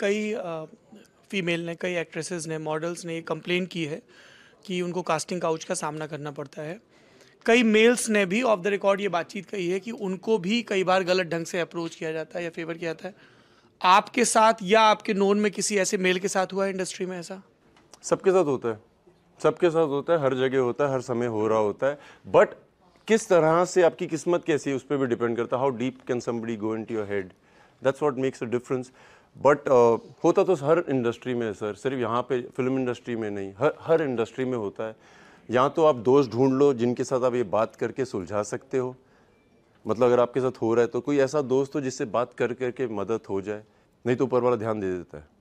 कई फीमेल ने कई एक्ट्रेसेस ने मॉडल्स ने कंप्लेन की है कि उनको कास्टिंग काउच का सामना करना पड़ता है कई मेल्स ने भी ऑफ द रिकॉर्ड ये बातचीत कही है कि उनको भी कई बार गलत ढंग से अप्रोच किया जाता है या फेवर किया जाता है आपके साथ या आपके नोन में किसी ऐसे मेल के साथ हुआ है इंडस्ट्री में ऐसा सबके साथ होता है सबके साथ होता है हर जगह होता है हर समय हो रहा होता है बट किस तरह से आपकी किस्मत कैसी है उस पर भी डिपेंड करता है how deep can somebody go into your head that's what makes a difference but uh, होता तो हर इंडस्ट्री में है सर सिर्फ यहाँ पे फिल्म इंडस्ट्री में नहीं हर हर इंडस्ट्री में होता है या तो आप दोस्त ढूंढ लो जिनके साथ आप ये बात करके सुलझा सकते हो मतलब अगर आपके साथ हो रहा है तो कोई ऐसा दोस्त हो जिससे बात कर करके मदद हो जाए नहीं तो ऊपर वाला ध्यान दे देता है